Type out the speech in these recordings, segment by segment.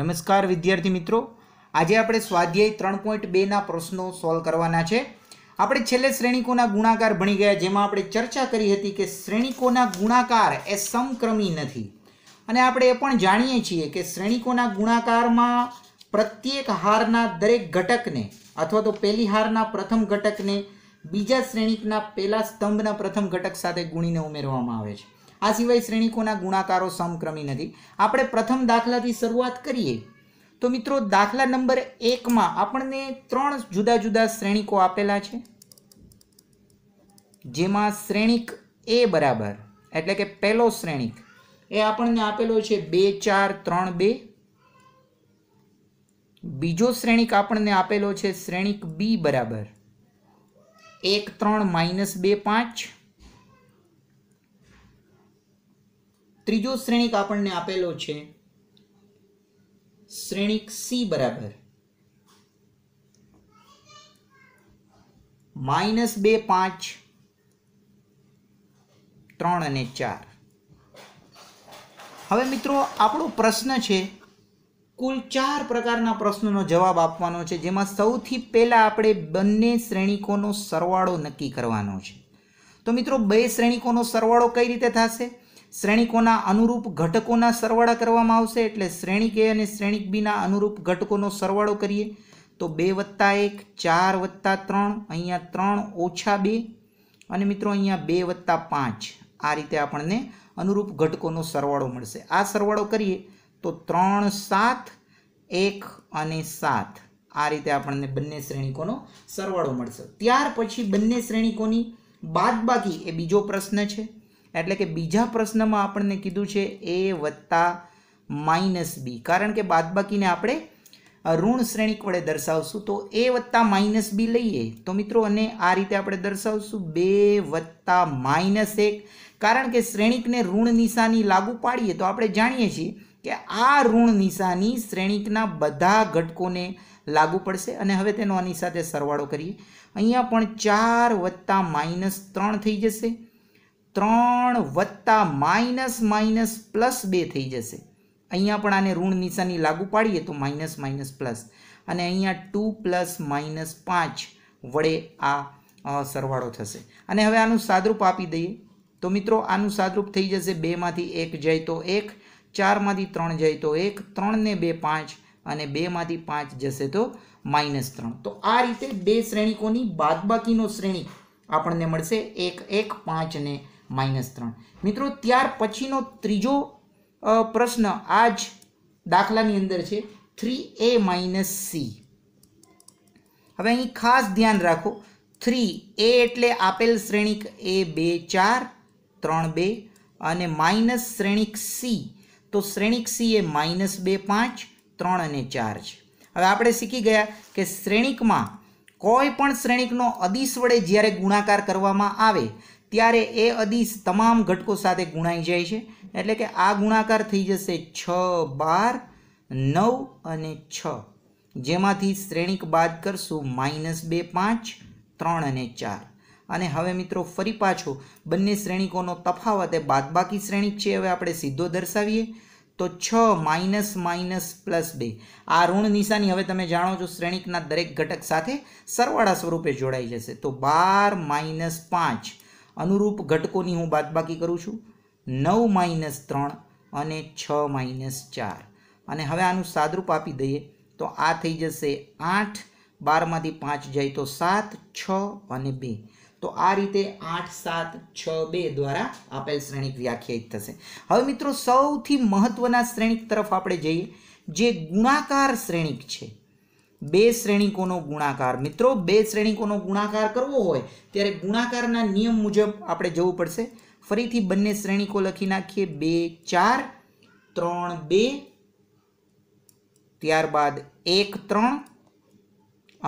નમસ્કાર વિદ્યાર્થી મિત્રો આજે આપણે સ્વાધ્યાય ત્રણ પોઈન્ટ બેના પ્રશ્નો સોલ્વ કરવાના છે આપણે છેલ્લે શ્રેણિકોના ગુણાકાર ભણી ગયા જેમાં આપણે ચર્ચા કરી હતી કે શ્રેણિકોના ગુણાકાર એ સમક્રમી નથી અને આપણે એ પણ જાણીએ છીએ કે શ્રેણિકોના ગુણાકારમાં પ્રત્યેક હારના દરેક ઘટકને અથવા તો પહેલી હારના પ્રથમ ઘટકને બીજા શ્રેણીકના પહેલા સ્તંભના પ્રથમ ઘટક સાથે ગુણીને ઉમેરવામાં આવે છે આ સિવાય શ્રેણીકોના ગુણાકારો સમક્રમી નથી આપણે પ્રથમ દાખલાથી શરૂઆત કરીએ તો મિત્રો દાખલા નંબર એકમાં આપણને ત્રણ જુદા જુદા શ્રેણીકો આપેલા છે જેમાં શ્રેણીક એ બરાબર એટલે કે પહેલો શ્રેણીક એ આપણને આપેલો છે બે ચાર ત્રણ બે બીજો શ્રેણીક આપણને આપેલો છે શ્રેણીક બી બરાબર એક ત્રણ માઇનસ બે પાંચ ત્રીજો શ્રેણિક આપણને આપેલો છે શ્રેણીક સી બરાબર માઇનસ બે પાંચ ત્રણ અને ચાર હવે મિત્રો આપણો પ્રશ્ન છે કુલ ચાર પ્રકારના પ્રશ્નોનો જવાબ આપવાનો છે જેમાં સૌથી પહેલાં આપણે બંને શ્રેણિકોનો સરવાળો નક્કી કરવાનો છે તો મિત્રો બે શ્રેણિકોનો સરવાળો કઈ રીતે થશે શ્રેણિકોના અનુરૂપ ઘટકોના સરવાળા કરવામાં આવશે એટલે શ્રેણિક એ અને શ્રેણિક બીના અનુરૂપ ઘટકોનો સરવાળો કરીએ તો બે વત્તા એક ચાર વત્તા ત્રણ અહીંયા ત્રણ ઓછા બે અને મિત્રો અહીંયા બે વત્તા પાંચ આ રીતે આપણને અનુરૂપ ઘટકોનો સરવાળો મળશે આ સરવાળો કરીએ તો ત્રણ સાત એક અને સાત આ રીતે આપણને બંને શ્રેણિકોનો સરવાળો મળશે ત્યાર પછી બંને શ્રેણિકોની બાદબાકી એ બીજો પ્રશ્ન છે એટલે કે બીજા પ્રશ્નમાં આપણને કીધું છે એ વત્તા માઇનસ બી કારણ કે બાદબાકીને આપણે ઋણ શ્રેણીક વડે દર્શાવશું તો એ વત્તા માઇનસ બી લઈએ તો મિત્રો અને આ રીતે આપણે દર્શાવશું બે વત્તા માઇનસ એક કારણ કે શ્રેણીકને ઋણ નિશાની લાગુ પાડીએ તો આપણે જાણીએ છીએ કે આ ઋણ નિશાની શ્રેણીકના બધા ઘટકોને લાગુ પડશે અને હવે તેનો આની સાથે સરવાળો કરીએ અહીંયા પણ ચાર વત્તા માઇનસ ત્રણ થઈ જશે ત્રણ વત્તા માઇનસ માઇનસ પ્લસ બે થઈ જશે અહીંયા પણ આને ઋણ નિશાની લાગુ પાડીએ તો માઇનસ માઇનસ પ્લસ અને અહીંયા ટુ પ્લસ માઇનસ પાંચ વડે આ સરવાળો થશે અને હવે આનું સાદરૂપ આપી દઈએ તો મિત્રો આનું સાદરૂપ થઈ જશે બેમાંથી એક જાય તો એક ચારમાંથી ત્રણ જાય તો એક ત્રણને બે પાંચ અને બેમાંથી પાંચ જશે તો માઇનસ ત્રણ તો આ રીતે બે શ્રેણીકોની બાદબાકીનો શ્રેણી આપણને મળશે એક એક પાંચ અને માઇનસ ત્રણ મિત્રો ત્યાર પછીનો ત્રીજો પ્રશ્ન આ જ દાખલાની અંદર છે થ્રી એ માઇનસ સી હવે અહીં ખાસ ધ્યાન રાખો થ્રી એ એટલે આપેલ શ્રેણીક એ બે ચાર ત્રણ બે અને માઇનસ શ્રેણીક સી તો શ્રેણીક સી એ માઇનસ બે પાંચ ત્રણ અને ચાર છે હવે આપણે શીખી ગયા કે શ્રેણીકમાં કોઈ પણ શ્રેણિકનો અદિશ વડે જ્યારે ગુણાકાર કરવામાં આવે ત્યારે એ અદિશ તમામ ઘટકો સાથે ગુણાઈ જાય છે એટલે કે આ ગુણાકાર થઈ જશે છ બાર નવ અને છ જેમાંથી શ્રેણિક બાદ કરશું માઇનસ બે પાંચ ત્રણ અને ચાર અને હવે મિત્રો ફરી પાછો બંને શ્રેણિકોનો તફાવત એ બાદબાકી શ્રેણિક છે હવે આપણે સીધો દર્શાવીએ તો છ માઇનસ માઇનસ પ્લસ બે આ ઋણ નિશાની હવે તમે જાણો છો શ્રેણિકના દરેક ઘટક સાથે સરવાળા સ્વરૂપે જોડાઈ જશે તો બાર માઇનસ પાંચ અનુરૂપ ઘટકોની હું બાદબાકી કરું છું નવ માઇનસ ત્રણ અને છ માઇનસ ચાર અને હવે આનું સાદરૂપ આપી દઈએ તો આ થઈ જશે આઠ બારમાંથી પાંચ જાય તો સાત છ અને બે તો આ રીતે આઠ સાત છ બે દ્વારા આપેલ શ્રેણીક વ્યાખ્યાયિત થશે હવે મિત્રો સૌથી મહત્વના શ્રેણિક તરફ આપણે જઈએ જે ગુણાકાર શ્રેણિક છે બે શ્રેણીકોનો ગુણાકાર મિત્રો બે શ્રેણિકોનો ગુણાકાર કરવો હોય ત્યારે ગુણાકારના નિયમ મુજબ આપણે જવું પડશે ફરીથી બંને શ્રેણિકો લખી નાખીએ બે ચાર ત્રણ બે ત્યારબાદ એક ત્રણ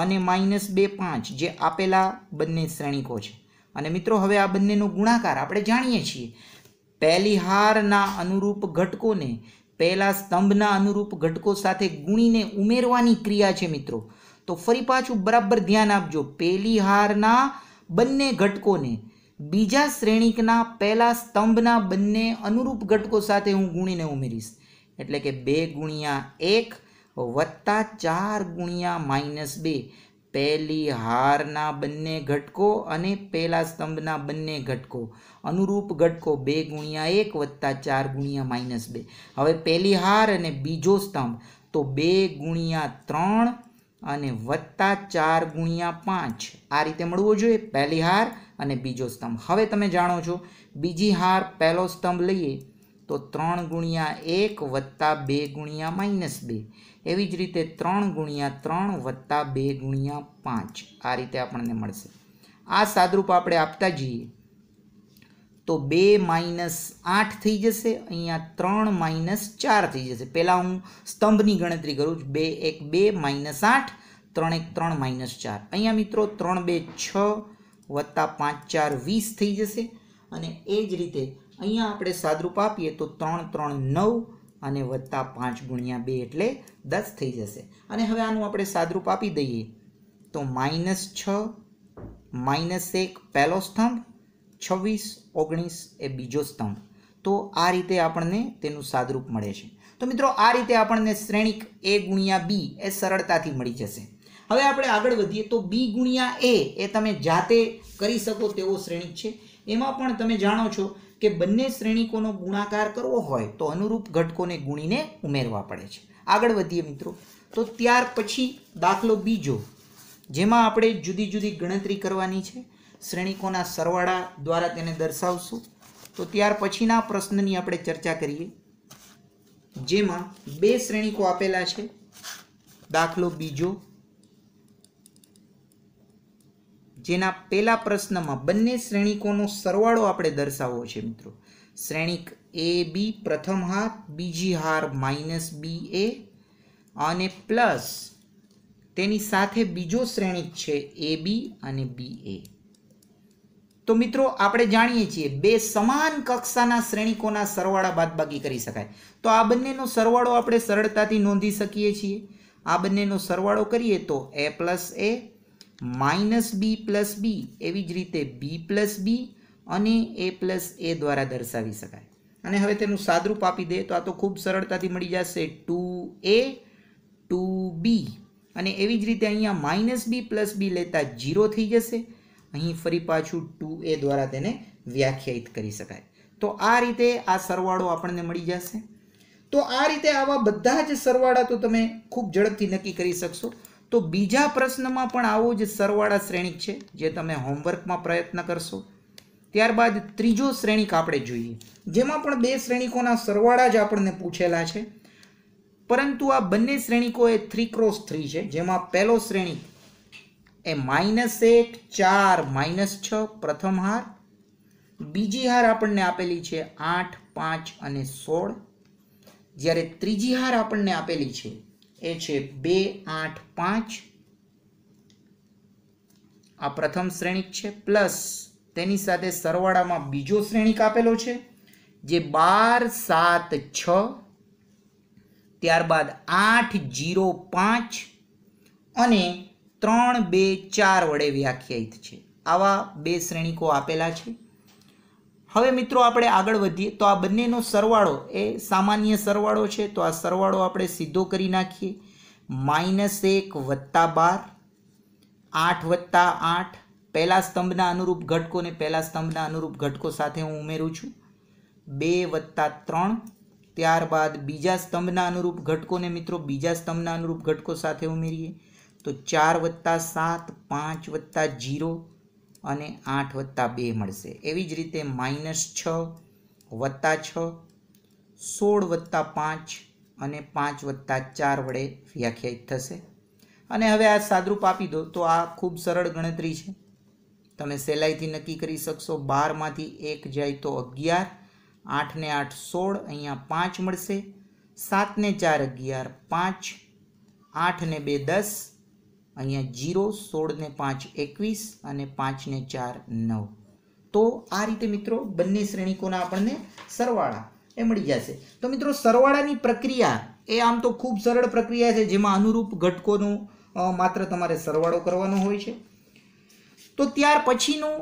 અને માઇનસ બે પાંચ જે આપેલા બંને શ્રેણીકો છે અને મિત્રો હવે આ બંનેનો ગુણાકાર આપણે જાણીએ છીએ પહેલી હારના અનુરૂપ ઘટકોને પહેલા સ્તંભના અનુરૂપ ઘટકો સાથે ગુણીને ઉમેરવાની ક્રિયા છે મિત્રો તો ફરી પાછું બરાબર ધ્યાન આપજો પહેલી હારના બંને ઘટકોને બીજા શ્રેણીકના પહેલા સ્તંભના બંને અનુરૂપ ઘટકો સાથે હું ગુણીને ઉમેરીશ એટલે કે બે ગુણ્યા એક વત્તા ચાર ગુણ્યા માઇનસ બે પહેલી હારના બંને ઘટકો અને પહેલા સ્તંભના બંને ઘટકો અનુરૂપ ઘટકો બે ગુણ્યા એક વત્તા ચાર ગુણ્યા માઇનસ બે હવે પહેલી હાર અને બીજો સ્તંભ તો બે ગુણ્યા ત્રણ અને વત્તા ચાર ગુણ્યા પાંચ આ રીતે મળવો જોઈએ પહેલી હાર અને બીજો સ્તંભ હવે તમે જાણો છો બીજી હાર પહેલો સ્તંભ લઈએ તો ત્રણ ગુણ્યા એક વત્તા બે ગુણ્યા માઇનસ બે એવી જ રીતે ત્રણ ગુણ્યા ત્રણ વત્તા બે ગુણ્યા પાંચ આ રીતે આપણને મળશે આ સાદરૂપ આપણે આપતા જઈએ તો બે માઇનસ આઠ થઈ જશે અહીંયા ત્રણ માઇનસ ચાર થઈ જશે પહેલાં હું સ્તંભની ગણતરી કરું છું બે એક બે માઇનસ આઠ ત્રણ એક ત્રણ માઇનસ ચાર અહીંયા મિત્રો ત્રણ બે છ વત્તા પાંચ ચાર વીસ થઈ જશે અને એ જ રીતે અહીંયા આપણે સાદરૂપ આપીએ તો ત્રણ ત્રણ નવ અને વત્તા પાંચ ગુણ્યા બે એટલે દસ થઈ જશે અને હવે આનું આપણે સાદરૂપ આપી દઈએ તો માઇનસ છ માઇનસ એક પહેલો સ્તંભ છવ્વીસ ઓગણીસ એ બીજો સ્તંભ તો આ રીતે આપણને તેનું સાદરૂપ મળે છે તો મિત્રો આ રીતે આપણને શ્રેણિક એ ગુણ્યા બી એ સરળતાથી મળી જશે હવે આપણે આગળ વધીએ તો બી ગુણ્યા એ એ તમે જાતે કરી શકો તેવો શ્રેણિક છે એમાં પણ તમે જાણો છો કે બંને શ્રેણિકોનો ગુણાકાર કરવો હોય તો અનુરૂપ ઘટકોને ગુણીને ઉમેરવા પડે છે આગળ વધીએ મિત્રો તો ત્યાર પછી દાખલો બીજો જેમાં આપણે જુદી જુદી ગણતરી કરવાની છે શ્રેણિકોના સરવાળા દ્વારા તેને દર્શાવશું તો ત્યાર પછીના પ્રશ્નની આપણે ચર્ચા કરીએ જેમાં બે શ્રેણિકો આપેલા છે દાખલો બીજો જેના પહેલા પ્રશ્નમાં બંને શ્રેણિકોનો સરવાળો આપણે દર્શાવવો છે મિત્રો શ્રેણિક એ બી પ્રથમ હાર બીજી હાર માઇનસ બી એ અને પ્લસ તેની સાથે બીજો શ્રેણિક છે એ બી અને બી એ તો મિત્રો આપણે જાણીએ છીએ બે સમાન કક્ષાના શ્રેણિકોના સરવાળા બાદબાકી કરી શકાય તો આ બંનેનો સરવાળો આપણે સરળતાથી નોંધી શકીએ છીએ આ બંનેનો સરવાળો કરીએ તો A plus A minus B plus B એવી જ રીતે બી પ્લસ બી અને એ પ્લસ એ દ્વારા દર્શાવી શકાય અને હવે તેનું સાદરૂપ આપી દે તો આ તો ખૂબ સરળતાથી મળી જશે ટુ એ ટુ બી અને એવી જ રીતે અહીંયા માઇનસ બી પ્લસ બી લેતા જીરો થઈ જશે અહીં ફરી પાછું ટુ એ દ્વારા તેને વ્યાખ્યાયિત કરી શકાય તો આ રીતે આ સરવાળો આપણને મળી જશે તો આ રીતે આવા બધા જ સરવાળા તો તમે ખૂબ ઝડપથી નક્કી કરી શકશો તો બીજા પ્રશ્નમાં પણ આવો જ સરવાળા શ્રેણીક છે જે તમે હોમવર્કમાં પ્રયત્ન કરશો ત્યારબાદ ત્રીજો શ્રેણીક આપણે જોઈએ જેમાં પણ બે શ્રેણિકોના સરવાળા જ આપણને પૂછેલા છે પરંતુ આ બંને શ્રેણીકો એ થ્રી ક્રોસ થ્રી છે જેમાં પહેલો શ્રેણિક એ માઇનસ એક ચાર માઇનસ છ પ્રથમ હાર બીજી હાર આપણને આપેલી છે આઠ પાંચ અને સોળ જ્યારે ત્રીજી હાર આપણને આપેલી છે એ છે બે આઠ પાંચ આ પ્રથમ શ્રેણિક છે પ્લસ તેની સાથે સરવાળામાં બીજો શ્રેણિક આપેલો છે જે બાર સાત છ ત્યારબાદ આઠ જીરો પાંચ અને ત્રણ બે ચાર વડે વ્યાખ્યાયિત છે આવા બે શ્રેણિકો આપેલા છે હવે મિત્રો આપણે આગળ વધીએ તો આ બંનેનો સરવાળો એ સામાન્ય સરવાળો છે તો આ સરવાળો આપણે સીધો કરી નાખીએ માઇનસ એક વત્તા બાર આઠ વત્તા આઠ પહેલાં સ્તંભના અનુરૂપ ઘટકોને પહેલા સ્તંભના અનુરૂપ ઘટકો સાથે હું ઉમેરું છું બે વત્તા ત્રણ ત્યારબાદ બીજા સ્તંભના અનુરૂપ ઘટકોને મિત્રો બીજા સ્તંભના અનુરૂપ ઘટકો સાથે ઉમેરીએ તો ચાર વત્તા સાત પાંચ વત્તા જીરો અને આઠ વત્તા બે મળશે એવી જ રીતે માઇનસ છ વત્તા છ સોળ વત્તા પાંચ અને પાંચ વત્તા ચાર વડે વ્યાખ્યાયિત થશે અને હવે આ સાદરૂપ આપી દો તો આ ખૂબ સરળ ગણતરી છે તમે સહેલાઈથી નક્કી કરી શકશો બારમાંથી એક જાય તો અગિયાર આઠને આઠ સોળ અહીંયા પાંચ મળશે સાતને ચાર અગિયાર પાંચ આઠને બે દસ અહીંયા જીરો સોળને પાંચ એકવીસ અને પાંચને ચાર નવ તો આ રીતે મિત્રો બંને શ્રેણીકોના આપણને સરવાળા એ મળી જશે તો મિત્રો સરવાળાની પ્રક્રિયા એ આમ તો ખૂબ સરળ પ્રક્રિયા છે જેમાં અનુરૂપ ઘટકોનો માત્ર તમારે સરવાળો કરવાનો હોય છે તો ત્યાર પછીનું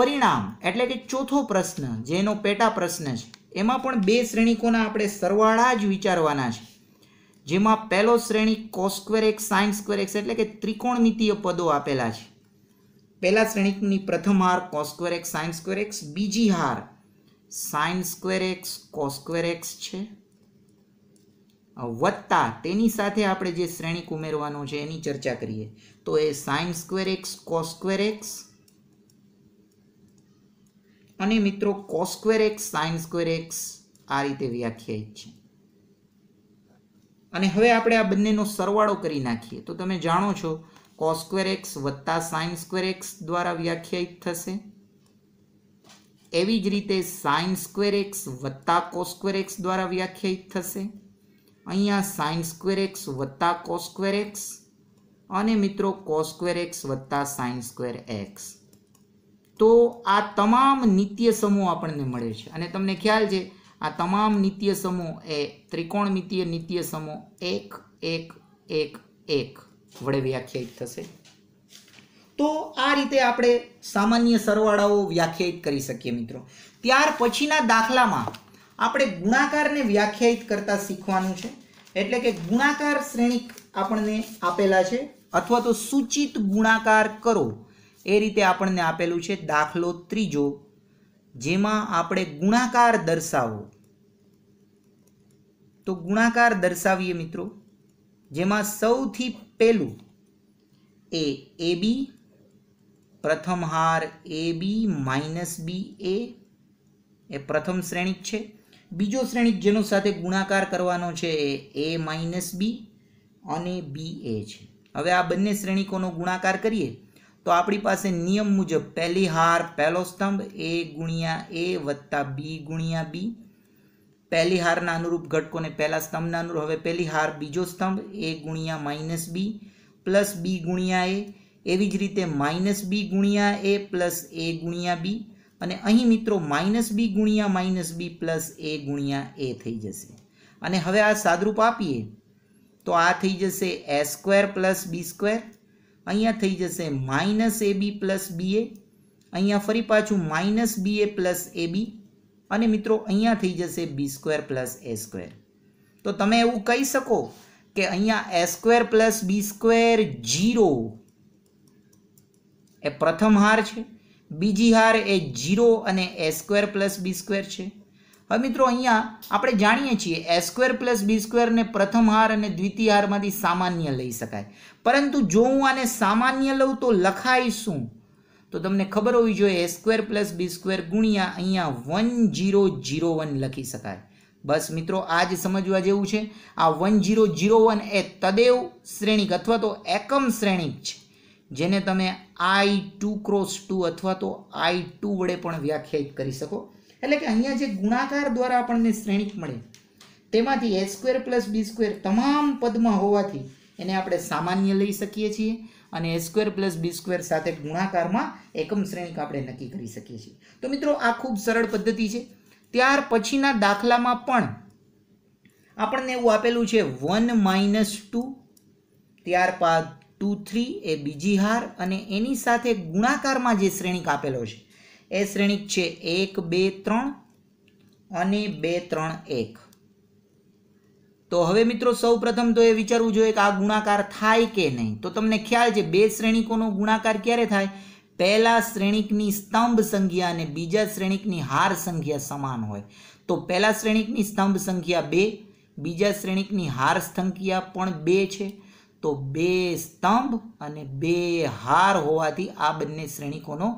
પરિણામ એટલે કે ચોથો પ્રશ્ન જેનો પેટા પ્રશ્ન છે એમાં પણ બે શ્રેણીકોના આપણે સરવાળા જ વિચારવાના છે જેમાં પહેલો શ્રેણી કોસ્ક્વેર એક સાઇન સ્ક્વેર એક્સ એટલે કે ત્રિકોણમિતીય પદો આપેલા છે પહેલા શ્રેણીની પ્રથમ હાર cos square x sine square x બીજી હાર sine square x cos square x છે વત્તા તેની સાથે આપણે જે શ્રેણીક ઉમેરવાનો છે એની ચર્ચા કરીએ તો એ sine square x cos square x અને મિત્રો cos square x sine square x આ રીતે વ્યાખ્યાયિત છે અને હવે આપણે આ બંનેનો સરવાળો કરી નાખીએ તો તમે જાણો છો કોસ્ક્વેર એક્સ વત્તા સાઇન સ્ક્વેર એક્સ દ્વારા વ્યાખ્યાયિત થશે એવી જ રીતે સાઇન સ્ક્વેર એક્સ વત્તા કોસ્ક્વેર એક્સ દ્વારા વ્યાખ્યાયિત થશે અહીંયા સાઇન સ્ક્વેર એક્સ વત્તા કોસ્ક્વેર એક્સ અને મિત્રો કોસ્ક્વેર એક્સ વત્તા સાઇન સ્ક્વેર એક્સ તો આ તમામ નિત્ય સમૂહ આપણને મળે છે અને તમને ખ્યાલ છે આ તમામ નિત્ય સમૂહ એ ત્રિકોણમિતીય નિત્ય સમૂહ એક એક એક એક વડે વ્યાખ્યાયિત થશે તો આ રીતે આપણે સામાન્ય સરવાળાઓ વ્યાખ્યાયિત કરી શકીએ મિત્રો ત્યાર પછીના દાખલામાં આપણે ગુણાકારને વ્યાખ્યાયિત કરતા શીખવાનું છે એટલે કે ગુણાકાર શ્રેણી આપણને આપેલા છે અથવા તો સૂચિત ગુણાકાર કરો એ રીતે આપણને આપેલું છે દાખલો ત્રીજો જેમાં આપણે ગુણાકાર દર્શાવો તો ગુણાકાર દર્શાવીએ મિત્રો જેમાં સૌથી પહેલું એ એ બી પ્રથમ હાર એ બી માઇનસ બી એ એ પ્રથમ શ્રેણિક છે બીજો શ્રેણિક જેનો સાથે ગુણાકાર કરવાનો છે એ એ માઇનસ બી અને બી એ છે હવે આ બંને શ્રેણીકોનો ગુણાકાર કરીએ તો આપણી પાસે નિયમ મુજબ પહેલી હાર પહેલો સ્તંભ એ ગુણ્યા એ વત્તા બી ગુણ્યા બી પહેલી હારના અનુરૂપ ઘટકોને પહેલા સ્તંભના અનુરૂપ હવે પહેલી હાર બીજો સ્તંભ એ ગુણ્યા માઇનસ બી પ્લસ બી ગુણ્યા એ એવી જ રીતે માઇનસ બી ગુણ્યા એ પ્લસ એ ગુણ્યા બી અને અહીં મિત્રો માઇનસ બી ગુણ્યા માઇનસ બી પ્લસ એ ગુણ્યા એ થઈ જશે અને હવે આ સાદરૂપ આપીએ તો આ થઈ જશે A square plus B square અહીંયા થઈ જશે minus A B plus B A અહીંયા ફરી પાછું માઇનસ બી એ પ્લસ એ બી અને મિત્રો અહીંયા થઈ જશે B square plus A square તો તમે એવું કહી શકો કે અહીંયા A square plus B square zero એ પ્રથમ હાર છે બીજી હાર એ જીરો અને A square plus B square છે હવે મિત્રો અહીંયા આપણે જાણીએ છીએ એ સ્ક્વેર પ્લસ બી સ્ક્વેરને પ્રથમ હાર અને દ્વિતીય હારમાંથી સામાન્ય લઈ શકાય પરંતુ જો હું આને સામાન્ય લઉં તો લખાય શું તો તમને ખબર હોવી જોઈએ A square plus B square ગુણ્યા અહીંયા વન જીરો જીરો વન લખી શકાય બસ મિત્રો આ જ સમજવા જેવું છે આ વન જીરો જીરો વન એ તદેવ શ્રેણિક અથવા તો એકમ શ્રેણીક છે જેને તમે આઈ ટુ ક્રોસ ટુ અથવા તો આઈ ટુ વડે પણ વ્યાખ્યાયિત કરી શકો એટલે કે અહીંયા જે ગુણાકાર દ્વારા આપણને શ્રેણિક મળે તેમાંથી A square plus B square તમામ પદમાં હોવાથી એને આપણે સામાન્ય લઈ શકીએ છીએ અને A square plus B square સાથે ગુણાકારમાં એકમ શ્રેણીક આપણે નક્કી કરી શકીએ છીએ તો મિત્રો આ ખૂબ સરળ પદ્ધતિ છે ત્યાર પછીના દાખલામાં પણ આપણને એવું આપેલું છે વન માઇનસ ટુ ત્યારબાદ ટુ થ્રી એ બીજી હાર અને એની સાથે ગુણાકારમાં જે શ્રેણીક આપેલો છે એ શ્રેણિક છે એક બે ત્રણ અને બે ત્રણ એક તો હવે મિત્રો સૌ પ્રથમ તો એ વિચારવું જોઈએ કે આ ગુણાકાર થાય કે નહીં તો તમને ખ્યાલ છે બે શ્રેણિકોનો ગુણાકાર ક્યારે થાય પહેલા શ્રેણીકની સ્તંભ સંખ્યા અને બીજા શ્રેણીકની હાર સંખ્યા સમાન હોય તો પહેલા શ્રેણિકની સ્તંભ સંખ્યા બે બીજા શ્રેણીકની હાર સંખ્યા પણ બે છે તો બે સ્તંભ અને બે હાર હોવાથી આ બંને શ્રેણીકોનો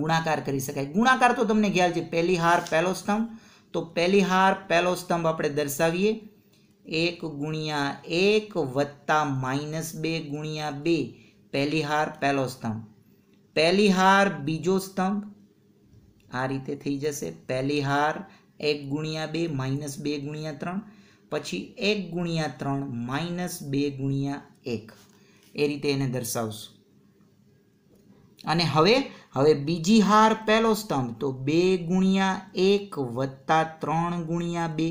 ગુણાકાર કરી શકાય ગુણાકાર તો તમને ખ્યાલ છે પહેલી હાર પહેલો સ્તંભ તો પહેલી હાર પહેલો સ્તંભ આપણે દર્શાવીએ એક ગુણ્યા એક વત્તા માઇનસ બે ગુણ્યા બે પહેલી હાર પહેલો સ્તંભ પહેલી હાર બીજો સ્તંભ આ રીતે થઈ જશે પહેલી હાર એક ગુણ્યા બે માઇનસ બે ગુણ્યા ત્રણ પછી એક ગુણ્યા ત્રણ માઇનસ બે ગુણ્યા એક એ રીતે એને દર્શાવશું અને હવે હવે બીજી હાર પહેલો સ્તંભ તો બે ગુણ્યા એક વત્તા ત્રણ ગુણ્યા બે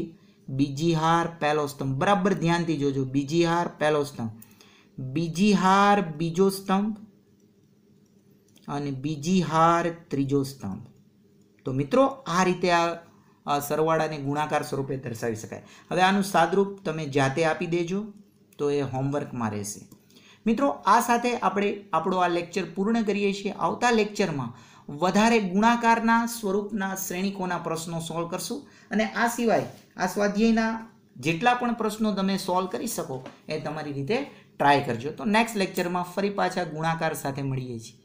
બીજી હાર પહેલો સ્તંભ બરાબર ધ્યાનથી જોજો બીજી હાર પહેલો સ્તંભ બીજી હાર બીજો સ્તંભ અને બીજી હાર ત્રીજો સ્તંભ તો મિત્રો આ રીતે આ સરવાળાને ગુણાકાર સ્વરૂપે દર્શાવી શકાય હવે આનું સાદરૂપ તમે જાતે આપી દેજો તો એ હોમવર્કમાં રહેશે મિત્રો આ સાથે આપણે આપણો આ લેક્ચર પૂર્ણ કરીએ છીએ આવતા લેક્ચરમાં વધારે ગુણાકારના સ્વરૂપના શ્રેણિકોના પ્રશ્નો સોલ્વ કરશું અને આ સિવાય આ સ્વાધ્યાયના જેટલા પણ પ્રશ્નો તમે સોલ્વ કરી શકો એ તમારી રીતે ટ્રાય કરજો તો નેક્સ્ટ લેક્ચરમાં ફરી પાછા ગુણાકાર સાથે મળીએ છીએ